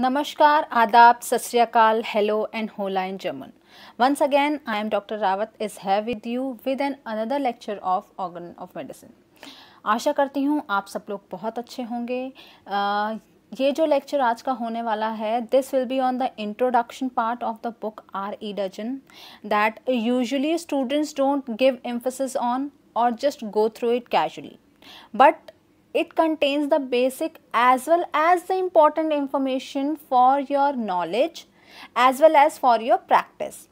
नमस्कार आदाब सस्रियाकाल hello and होला इन जमुन once again I am doctor Rawat is have with you with an another lecture of organ of medicine आशा करती हूँ आप सब लोग बहुत अच्छे होंगे ये जो लेक्चर आज का होने वाला है this will be on the introduction part of the book are a dozen that usually students don't give emphasis on or just go through it casually but it contains the basic as well as the important information for your knowledge as well as for your practice.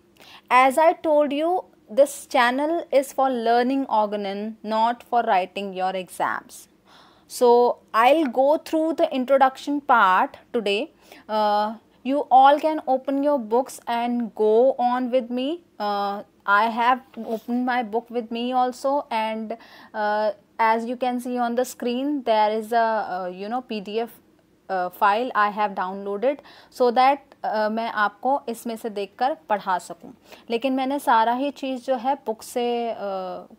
As I told you, this channel is for learning organon, not for writing your exams. So, I'll go through the introduction part today. Uh, you all can open your books and go on with me. Uh, I have opened my book with me also and uh, as you can see on the screen there is a uh, you know pdf file I have downloaded so that मैं आपको इसमें से देखकर पढ़ा सकूं लेकिन मैंने सारा ही चीज़ जो है बुक से uh,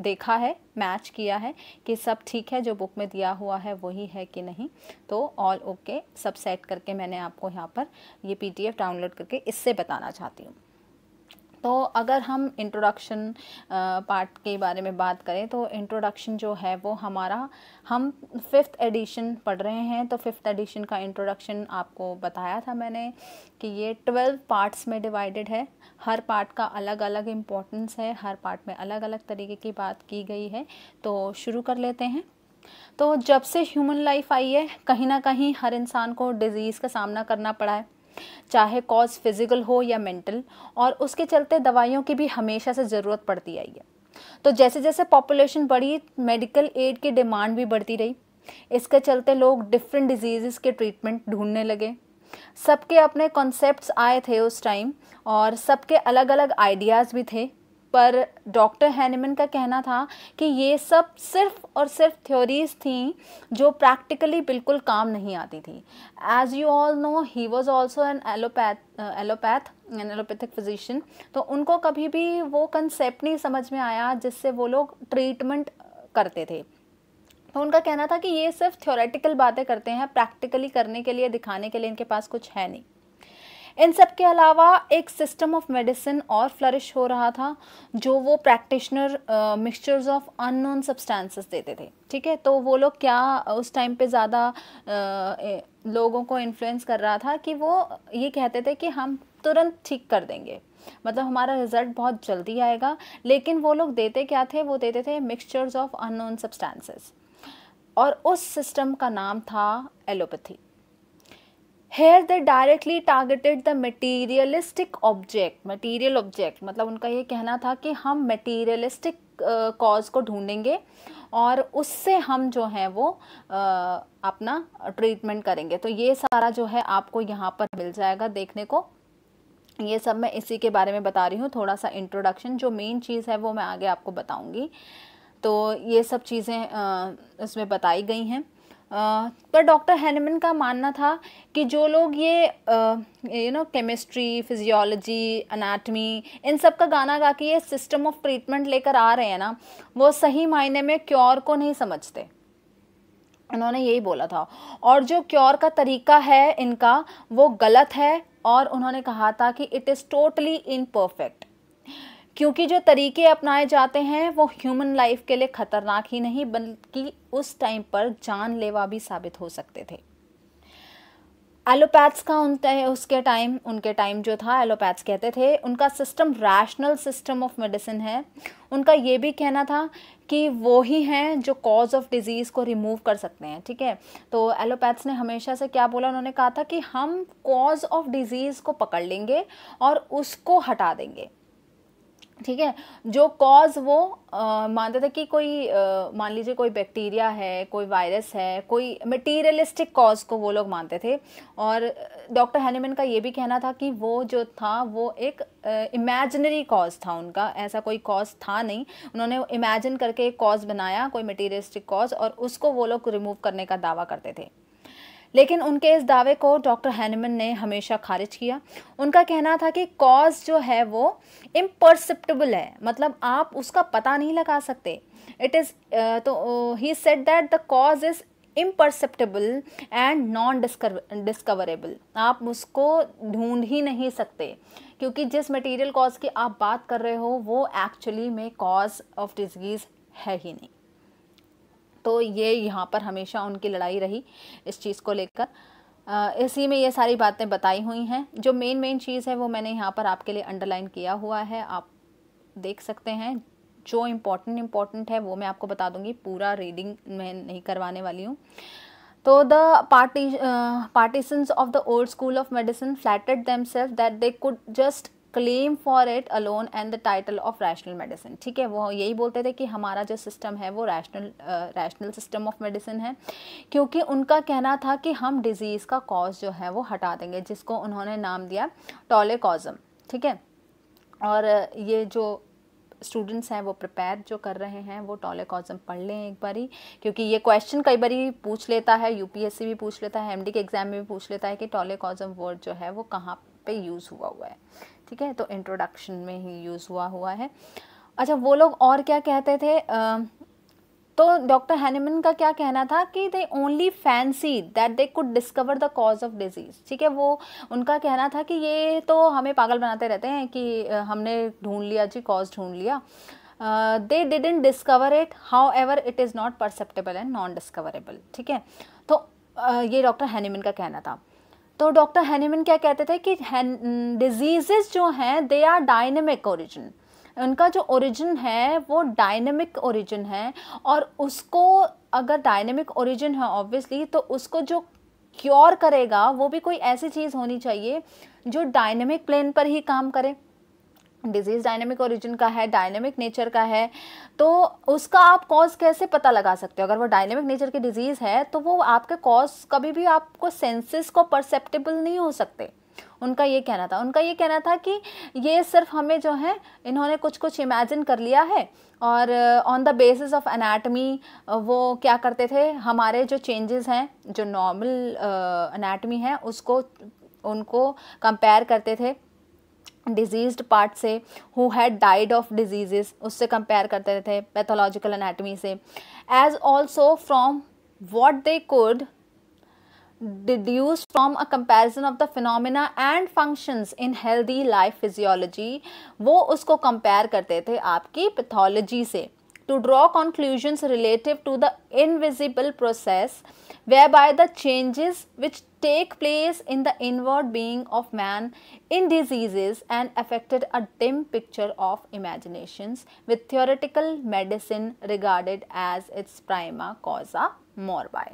देखा है मैच किया है कि सब ठीक है जो बुक में दिया हुआ है वही है कि नहीं तो ऑल ओके okay, सब सेट करके मैंने आपको यहाँ पर ये पीडीएफ डाउनलोड करके इससे बताना चाहती हूँ तो अगर हम इंट्रोडक्शन पार्ट के बारे में बात करें तो इंट्रोडक्शन जो है वो हमारा हम फिफ्थ एडिशन पढ़ रहे हैं तो फिफ्थ एडिशन का इंट्रोडक्शन आपको बताया था मैंने कि ये ट्वेल्व पार्ट्स में डिवाइडेड है हर पार्ट का अलग अलग इम्पोर्टेंस है हर पार्ट में अलग अलग तरीके की बात की गई है तो शुरू कर लेते हैं तो जब से ह्यूमन लाइफ आई है कहीं ना कहीं हर इंसान को डिज़ीज़ का सामना करना पड़ा है चाहे कॉज फिज़िकल हो या मेंटल और उसके चलते दवाइयों की भी हमेशा से ज़रूरत पड़ती आई है तो जैसे जैसे पॉपुलेशन बढ़ी मेडिकल एड की डिमांड भी बढ़ती रही इसके चलते लोग डिफरेंट डिजीज़ के ट्रीटमेंट ढूंढने लगे सबके अपने कॉन्सेप्ट्स आए थे उस टाइम और सबके अलग अलग आइडियाज़ भी थे पर डॉक्टर हैनिमन का कहना था कि ये सब सिर्फ और सिर्फ थ्योरीज थी जो प्रैक्टिकली बिल्कुल काम नहीं आती थी as you all know he was also an allopath allopath an allopathic physician तो उनको कभी भी वो कंसेप्ट नहीं समझ में आया जिससे वो लोग ट्रीटमेंट करते थे तो उनका कहना था कि ये सिर्फ थ्योरेटिकल बातें करते हैं प्रैक्टिकली करने के लिए दिखाने के लिए इनके पास कुछ है नहीं इन सब के अलावा एक सिस्टम ऑफ मेडिसिन और फ्लरिश हो रहा था जो वो practitioner mixtures of unknown substances देते थे ठीक है तो वो लोग क्या उस टाइम पे ज़्यादा लोगों को इन्फ्लुएंस कर रहा था कि वो ये कहते थे कि हम तुरंत ठीक कर देंगे मतलब हमारा रिजल्ट बहुत जल्दी आएगा लेकिन वो लोग देते क्या थे वो देते थे मिक्सचर्स ऑफ अननोन सब्सटेंसेस और उस सिस्टम का नाम था allopathy here they directly targeted the materialistic object material object मतलब उनका ये कहना था कि हम मटीरियलिस्टिक कॉज uh, को ढूंढेंगे और उससे हम जो है वो आ, uh, अपना ट्रीटमेंट करेंगे तो ये सारा जो है आपको यहाँ पर मिल जाएगा देखने को ये सब मैं इसी के बारे में बता रही हूँ थोड़ा सा इंट्रोडक्शन जो मेन चीज़ है वो मैं आगे आपको बताऊँगी तो ये सब चीज़ें uh, इसमें बताई गई हैं पर डॉक्टर हैनमन का मानना था कि जो लोग ये you know chemistry physiology anatomy इन सब का गाना गा के ये सिस्टम ऑफ ट्रीटमेंट लेकर आ रहे हैं ना वो सही मायने में क्योर को नहीं समझते उन्होंने यही बोला था और जो क्योर का तरीका है इनका वो गलत है और उन्होंने कहा था कि इट इज़ टोटली इनपरफेक्ट क्योंकि जो तरीके अपनाए जाते हैं वो ह्यूमन लाइफ के लिए ख़तरनाक ही नहीं बल्कि उस टाइम पर जानलेवा भी साबित हो सकते थे एलोपैथ्स का उन उसके टाइम उनके टाइम जो था एलोपैथ्स कहते थे उनका system rational system of medicine है उनका ये भी कहना था कि वो ही हैं जो कॉज ऑफ डिज़ीज़ को रिमूव कर सकते हैं ठीक है तो एलोपैथ्स ने हमेशा से क्या बोला उन्होंने कहा था कि हम कॉज ऑफ डिज़ीज़ को पकड़ लेंगे और उसको हटा देंगे ठीक है जो कॉज वो मानते थे कि कोई मान लीजिए कोई बैक्टीरिया है कोई वायरस है कोई मटीरियलिस्टिक कॉज को वो लोग मानते थे और डॉक्टर हैनीमैन का ये भी कहना था कि वो जो था वो एक इमेजनरी कॉज था उनका ऐसा कोई कॉज था नहीं उन्होंने इमेजिन करके एक कॉज बनाया कोई मटीरियलिस्टिक कॉज और उसको वो लोग रिमूव करने का दावा करते थे लेकिन उनके इस दावे को डॉक्टर हैनमन ने हमेशा खारिज किया उनका कहना था कि कॉज जो है वो इम्परसेप्टेबल है मतलब आप उसका पता नहीं लगा सकते it is to he set that the cause is imperceptible and non discoverable आप उसको ढूंढ ही नहीं सकते क्योंकि जिस मटेरियल कॉज की आप बात कर रहे हो वो एक्चुअली में कॉज ऑफ डिजीज़ है ही नहीं तो ये यहाँ पर हमेशा उनकी लड़ाई रही इस चीज़ को लेकर इसी में ये सारी बातें बताई हुई हैं जो मेन मेन चीज़ है वो मैंने यहाँ पर आपके लिए अंडरलाइन किया हुआ है आप देख सकते हैं जो इम्पोर्टेंट इम्पॉर्टेंट है वो मैं आपको बता दूंगी पूरा रीडिंग मैं नहीं करवाने वाली हूँ तो the party partisans of the old school of medicine flattered them self that they could just claim for it alone and the title of rational medicine ठीक है वो यही बोलते थे कि हमारा जो सिस्टम है वो rational rational system of medicine है क्योंकि उनका कहना था कि हम डिज़ीज़ का कॉज जो है वो हटा देंगे जिसको उन्होंने नाम दिया टॉलेकॉजम ठीक है और ये जो स्टूडेंट्स हैं वो प्रिपेयर जो कर रहे हैं वो टॉलेकॉजम पढ़ लें एक बारी क्योंकि ये क्वेश्चन कई बारी पूछ लेता है यूपीएससी भी पूछ लेता है एमडी के एग्ज़ाम में भी पूछ लेता है कि टॉलेकॉजम वर्ड जो है वो कहाँ पे यूज़ हुआ हुआ है ठीक है तो इंट्रोडक्शन में ही यूज़ हुआ हुआ है अच्छा वो लोग और क्या कहते थे तो डॉक्टर हैनिमन का क्या कहना था कि they only fancy that they could discover the cause of disease ठीक है वो उनका कहना था कि ये तो हमें पागल बनाते रहते हैं कि हमने ढूंढ लिया जी कॉज ढूंढ लिया they didn't discover it however it is not perceptible and non discoverable ठीक है तो uh, ये डॉक्टर हैनिमन का कहना था तो डॉक्टर हैनीमन क्या कहते थे कि डिजीजेस mm, जो हैं दे आर डायनेमिक ओरिजिन उनका जो ओरिजिन है वो डायनेमिक ओरिजिन है और उसको अगर डायनेमिक ओरिजिन है ऑब्वियसली तो उसको जो क्योर करेगा वो भी कोई ऐसी चीज़ होनी चाहिए जो डायनेमिक प्लेन पर ही काम करे डिजीज़ डायनेमिक ओरिजिन का है डायनेमिक नेचर का है तो उसका आप कॉज कैसे पता लगा सकते हो अगर वो डायनेमिक नेचर की डिजीज़ है तो वो आपके कॉज कभी भी आपको सेंसेस को परसेप्टेबल नहीं हो सकते उनका ये कहना था उनका ये कहना था कि ये सिर्फ हमें जो है इन्होंने कुछ कुछ इमेजिन कर लिया है और on the basis of anatomy वो क्या करते थे हमारे जो चेंजेस हैं जो नॉर्मल अनाटमी है उसको उनको कंपेयर करते थे डिजीज्ड पार्ट से who had died of diseases उससे कंपेयर करते थे पैथोलॉजिकल एनाटमी से as also from what they could deduced from a comparison of the phenomena and functions in healthy life physiology वो उसको compare करते थे आपकी pathology से to draw conclusions relative to the invisible process whereby the changes which take place in the inward being of man in diseases and affected a dim picture of imaginations with theoretical medicine regarded as its prima causa morbi.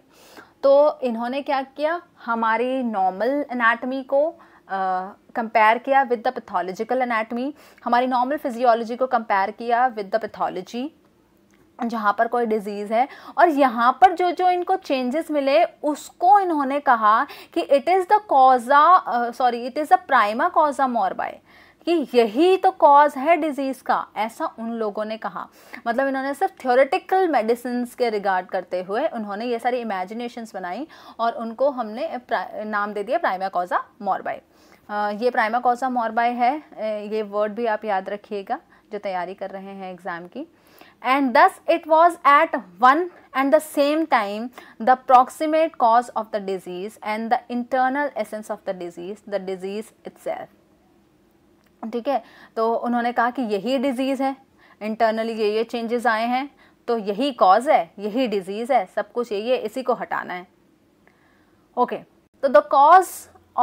तो इन्होंने क्या किया हमारी normal anatomy को compare किया with the pathological anatomy हमारी normal physiology को compare किया विद द पैथोलॉजी जहाँ पर कोई डिजीज़ है और यहाँ पर जो जो इनको चेंजेस मिले उसको इन्होंने कहा कि it is the causa sorry it is the prima causa morbi कि यही तो कॉज है डिजीज़ का ऐसा उन लोगों ने कहा मतलब इन्होंने सिर्फ थियोरेटिकल मेडिसिन के रिगार्ड करते हुए उन्होंने ये सारी इमेजिनेशंस बनाई और उनको हमने नाम दे दिया प्राइमा कॉजा मॉर्बाई ये प्राइमा कॉजा मोरबाई है ये वर्ड भी आप याद रखिएगा जो तैयारी कर रहे हैं एग्ज़ाम की and thus it was at one and the same time the proximate cause of the disease and the internal essence of the disease the disease itself ठीक है तो उन्होंने कहा कि यही डिजीज़ है इंटरनली ये ये चेंजेस आए हैं तो यही कॉज है यही डिजीज़ है सब कुछ यही है इसी को हटाना है ओके तो the cause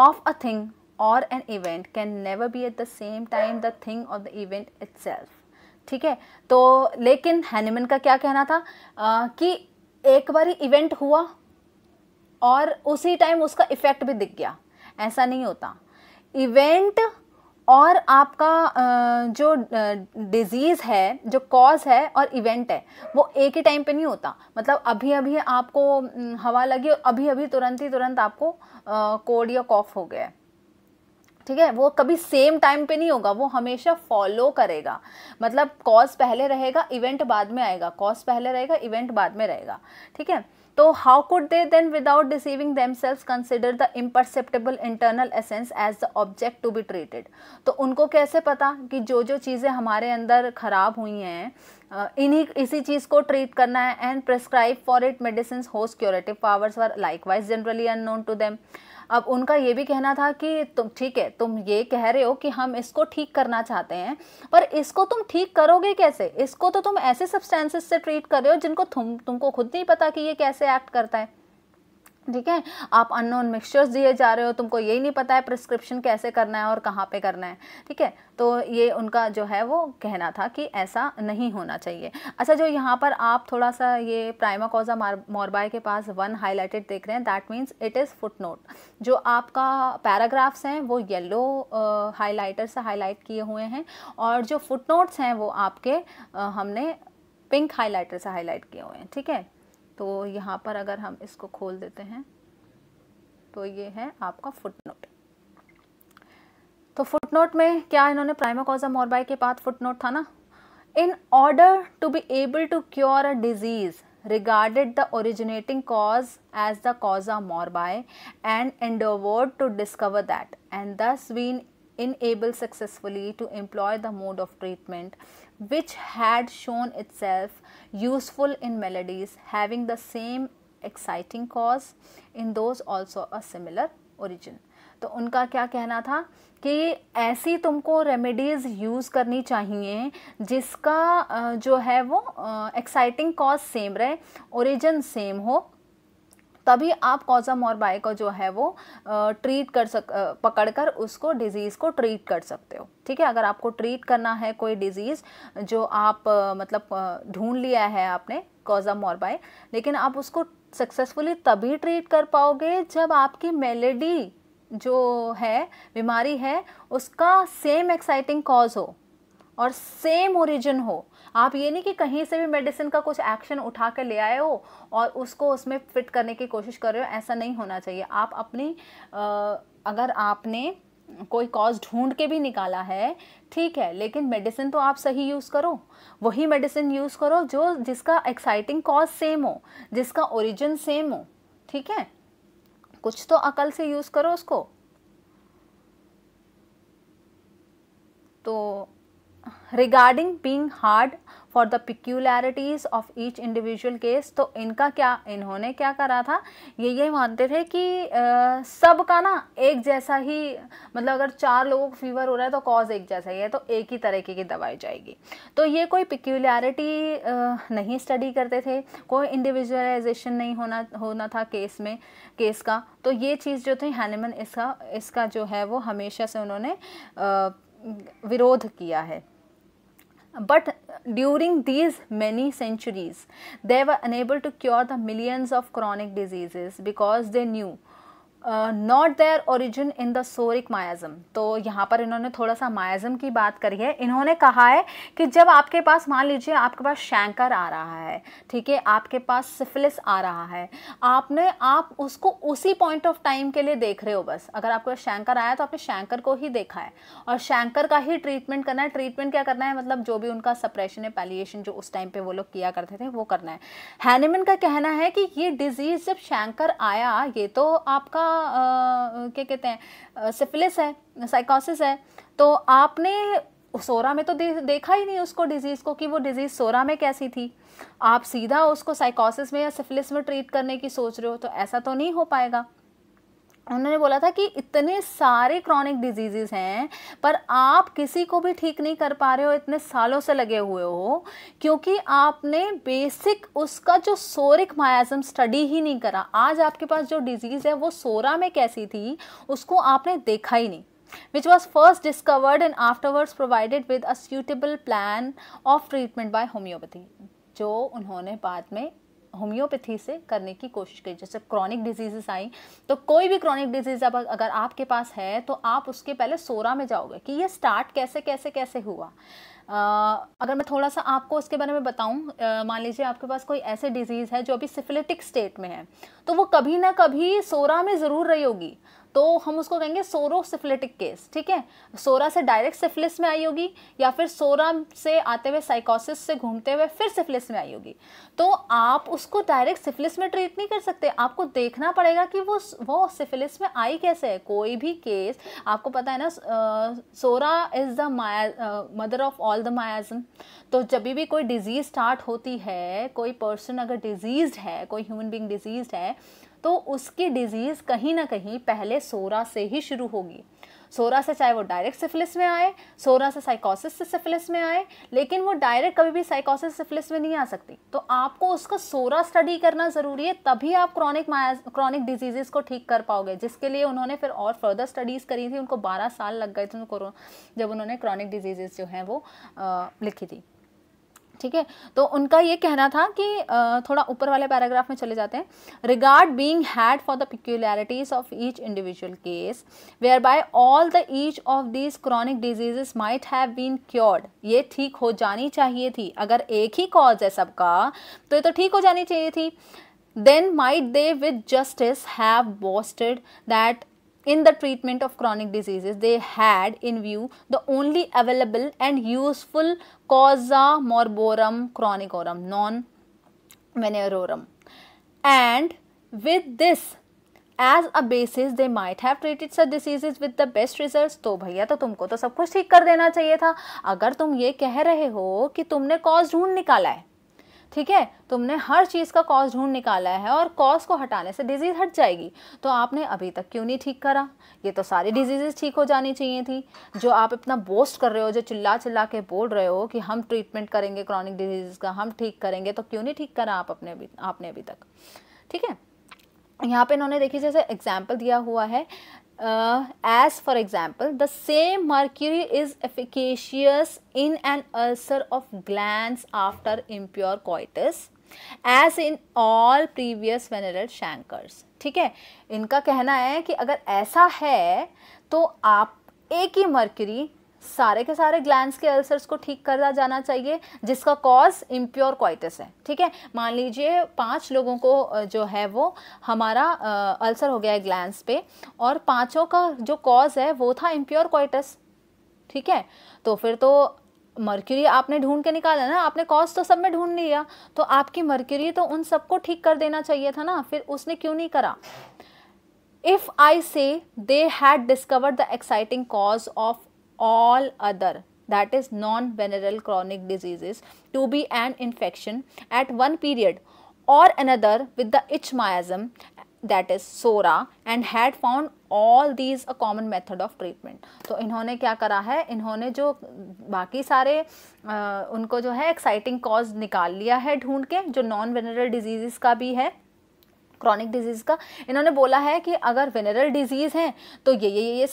of a thing or an event can never be at the same time the thing of the event itself ठीक है तो लेकिन हैनीमन का क्या कहना था आ, कि एक बार इवेंट हुआ और उसी टाइम उसका इफ़ेक्ट भी दिख गया ऐसा नहीं होता इवेंट और आपका जो डिजीज़ है जो कॉज है और इवेंट है वो एक ही टाइम पे नहीं होता मतलब अभी अभी आपको हवा लगी और अभी अभी तुरंत ही तुरंत आपको कोड या कॉफ हो गया है ठीक है वो कभी सेम टाइम पे नहीं होगा वो हमेशा फॉलो करेगा मतलब कॉज पहले रहेगा इवेंट बाद में आएगा कॉज पहले रहेगा इवेंट बाद में रहेगा ठीक है तो how could they then without deceiving them selves consider the imperceptible internal essence as the object to be treated तो उनको कैसे पता कि जो जो चीज़ें हमारे अंदर ख़राब हुई हैं इन्हीं इसी चीज़ को ट्रीट करना है and prescribe for it medicine whose curative powers are likewise generally unknown to them अब उनका ये भी कहना था कि तुम ठीक है तुम ये कह रहे हो कि हम इसको ठीक करना चाहते हैं पर इसको तुम ठीक करोगे कैसे इसको तो तुम ऐसे सब्सटेंसेस से ट्रीट कर रहे हो जिनको तुम तुमको खुद नहीं पता कि ये कैसे एक्ट करता है ठीक है आप अननोन मिक्सचर्स दिए जा रहे हो तुमको यही नहीं पता है प्रिस्क्रिप्शन कैसे करना है और कहाँ पे करना है ठीक है तो ये उनका जो है वो कहना था कि ऐसा नहीं होना चाहिए अच्छा जो यहाँ पर आप थोड़ा सा ये प्राइमाकोजा मोरबाई के पास वन हाईलाइटेड देख रहे हैं that means it is footnote जो आपका पैराग्राफ्स हैं वो येलो हाईलाइटर से हाईलाइट किए हुए हैं और जो फुट नोट्स हैं वो आपके आ, हमने पिंक हाईलाइटर से हाईलाइट किए हुए हैं ठीक है तो यहाँ पर अगर हम इसको खोल देते हैं तो ये है आपका फुटनोट तो फुटनोट में क्या इन्होंने प्राइमोकोजा मोरबाई के बाद फुटनोट था ना in order to be able to cure a disease regarded the originating cause as the of morbi and and to discover that and thus been enabled successfully to employ the mode of treatment which had shown itself useful in melodies having the same exciting cause in those also a similar origin तो उनका क्या कहना था कि ऐसी तुमको remedies use करनी चाहिए जिसका जो है वो एक्साइटिंग कॉज सेम रहे ओरिजिन सेम हो तभी आप कॉजम और बाय को जो है वो ट्रीट कर सक पकड़ कर उसको डिज़ीज़ को ट्रीट कर सकते हो ठीक है अगर आपको ट्रीट करना है कोई डिज़ीज़ जो आप मतलब ढूंढ लिया है आपने कॉजम और बाय लेकिन आप उसको सक्सेसफुली तभी ट्रीट कर पाओगे जब आपकी मेलेडी जो है बीमारी है उसका सेम एक्साइटिंग कॉज हो और सेम ओरिजिन हो आप ये नहीं कि कहीं से भी मेडिसिन का कुछ एक्शन उठा कर ले आए हो और उसको उसमें फिट करने की कोशिश कर रहे हो ऐसा नहीं होना चाहिए आप अपनी अगर आपने कोई कॉज ढूंढ के भी निकाला है ठीक है लेकिन मेडिसिन तो आप सही यूज़ करो वही मेडिसिन यूज़ करो जो जिसका एक्साइटिंग कॉज सेम हो जिसका ओरिजिन सेम हो ठीक है कुछ तो अकल से यूज़ करो उसको तो regarding being hard for the peculiarities of each individual case तो इनका क्या इन्होंने क्या करा था ये ये मानते थे कि सब का ना एक जैसा ही मतलब अगर चार लोगों को फीवर हो रहा है तो कॉज एक जैसा ही है तो एक ही तरीके की दवाई जाएगी तो ये कोई पिक्यूलैरिटी नहीं स्टडी करते थे कोई इंडिविजुअलाइजेशन नहीं होना होना था केस में केस का तो ये चीज़ जो थी हैनिमन इसका इसका जो है वो हमेशा से उन्होंने विरोध किया है But during these many centuries, they were unable to cure the millions of chronic diseases because they knew not their origin in the psoric miasm तो यहाँ पर इन्होंने थोड़ा सा मायाज़म की बात करी है इन्होंने कहा है कि जब आपके पास मान लीजिए आपके पास शैंकर आ रहा है ठीक है आपके पास सिफिलिस आ रहा है आपने आप उसको उसी पॉइंट ऑफ टाइम के लिए देख रहे हो बस अगर आपको शैंकर आया तो आपने शैंकर को ही देखा है और शैंकर का ही ट्रीटमेंट करना है ट्रीटमेंट क्या करना है मतलब जो भी उनका सप्रेशन है पैलिएशन जो उस टाइम पर वो लोग किया करते थे वो करना है हैनिमन का कहना है कि ये डिजीज़ जब शैंकर आया ये तो आपका क्या कहते हैं सिफिलिस है साइकोसिस है तो आपने सोरा में तो दे, देखा ही नहीं उसको डिजीज़ को कि वो डिजीज़ सोरा में कैसी थी आप सीधा उसको साइकोसिस में या सिफिलिस में ट्रीट करने की सोच रहे हो तो ऐसा तो नहीं हो पाएगा उन्होंने बोला था कि इतने सारे क्रॉनिक डिजीजेज हैं पर आप किसी को भी ठीक नहीं कर पा रहे हो इतने सालों से लगे हुए हो क्योंकि आपने बेसिक उसका जो सोरिक मायाजम स्टडी ही नहीं करा आज आपके पास जो डिजीज़ है वो सोरा में कैसी थी उसको आपने देखा ही नहीं which was first discovered and afterwards provided with a suitable plan of treatment by homoeopathy जो उन्होंने बाद में होम्योपैथी से करने की कोशिश करी जैसे क्रॉनिक डिजीजेस आई तो कोई भी क्रॉनिक डिजीज अब अगर आपके पास है तो आप उसके पहले सोरा में जाओगे कि ये स्टार्ट कैसे कैसे कैसे हुआ Uh, अगर मैं थोड़ा सा आपको उसके बारे में बताऊं uh, मान लीजिए आपके पास कोई ऐसे डिजीज़ है जो अभी सिफिलिटिक स्टेट में है तो वो कभी ना कभी सोरा में ज़रूर रही होगी तो हम उसको कहेंगे सोरो सिफिलिटिक केस ठीक है सोरा से डायरेक्ट सिफिलिस में आई होगी या फिर सोरा से आते हुए साइकोसिस से घूमते हुए फिर सिफिलिस में आई होगी तो आप उसको डायरेक्ट सिफिलिस में ट्रीट नहीं कर सकते आपको देखना पड़ेगा कि वो वो सिफिलिस में आई कैसे है कोई भी केस आपको पता है ना psora is the maya mother of all the miasm तो जब भी कोई डिज़ीज़ स्टार्ट होती है कोई पर्सन अगर डिजीज है कोई ह्यूमन बींग डिजीज है तो उसकी डिजीज़ कहीं ना कहीं पहले सोरा से ही शुरू होगी सोरा से चाहे वो डायरेक्ट सिफिलिस में आए सोरा से साइकोसिस से सिफिलिस में आए लेकिन वो डायरेक्ट कभी भी साइकोसिस सिफिलिस में नहीं आ सकती तो आपको उसका सोरा स्टडी करना ज़रूरी है तभी आप क्रॉनिक क्रॉनिक डिजीजेस को ठीक कर पाओगे जिसके लिए उन्होंने फिर और फर्दर स्टडीज़ करी थी उनको बारह साल लग गए थे जब उन्होंने क्रॉनिक डिजीज़ जो हैं वो आ, लिखी थी ठीक है तो उनका ये कहना था कि थोड़ा ऊपर वाले पैराग्राफ में चले जाते हैं regard being had for the peculiarities of each individual case whereby all the each of these chronic diseases might have been cured ये ठीक हो जानी चाहिए थी अगर एक ही कॉज है सबका तो ये तो ठीक हो जानी चाहिए थी then might they with justice have boasted that in the treatment of chronic diseases they had in view the only available and useful causa morborum chronicorum non venerorum and with this as a basis they might have treated such diseases with the best result तो भैया तो तुमको तो सब कुछ ठीक कर देना चाहिए था अगर तुम ये कह रहे हो कि तुमने कॉज ढूंढ निकाला है ठीक है तुमने हर चीज़ का कॉज ढूंढ निकाला है और कॉज को हटाने से डिजीज़ हट जाएगी तो आपने अभी तक क्यों नहीं ठीक करा ये तो सारी डिजीजेस ठीक हो जानी चाहिए थी जो आप इतना बोस्ट कर रहे हो जो चिल्ला चिल्ला के बोल रहे हो कि हम ट्रीटमेंट करेंगे क्रॉनिक डिजीज़ का हम ठीक करेंगे तो क्यों नहीं ठीक करा आप अपने अभी आपने अभी तक ठीक है यहाँ पे इन्होंने देखिए जैसे एग्जाम्पल दिया हुआ है uh, as for example the same mercury is efficacious in an ulcer of glands after impure coitus as in all previous venereal chancres ठीक है इनका कहना है कि अगर ऐसा है तो आप एक ही मर्क्यूरी सारे के सारे ग्लैंड्स के अल्सर्स को ठीक करा जाना चाहिए जिसका कॉज इम्प्योर क्वाइटस है ठीक है मान लीजिए पांच लोगों को जो है वो हमारा अल्सर हो गया है ग्लैंड्स पे और पांचों का जो कॉज है वो था इम्प्योर क्वाइटस ठीक है तो फिर तो मर्क्यूरी आपने ढूंढ के निकाला ना आपने कॉज तो सब में ढूंढ लिया तो आपकी मर्क्यूरी तो उन सबको ठीक कर देना चाहिए था ना फिर उसने क्यों नहीं करा if I say they had discovered the exciting cause of all other that is non-venereal chronic diseases to be an infection at one period or another with the itch miasm that is sora and had found all these a common method of treatment तो इन्होंने क्या करा है इन्होंने जो बाकी सारे आ, उनको जो है एक्साइटिंग कॉज निकाल लिया है ढूंढ के जो नॉन वेनरल डिजीज़ का भी है क्रॉनिक डिजीज़ का इन्होंने बोला है कि अगर वेनरल डिजीज़ है तो ये ये ये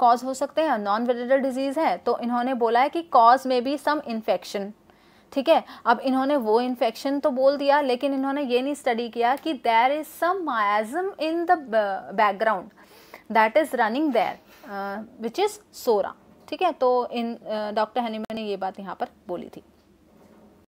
कॉज हो सकते हैं नॉन वेनरल डिजीज़ है तो इन्होंने बोला है कि कॉज में भी सम इन्फेक्शन ठीक है अब इन्होंने वो इन्फेक्शन तो बोल दिया लेकिन इन्होंने ये नहीं स्टडी किया कि there is some miasm in the background that is running there which is psora ठीक है तो इन डॉक्टर हनीमन ने ये बात यहाँ पर बोली थी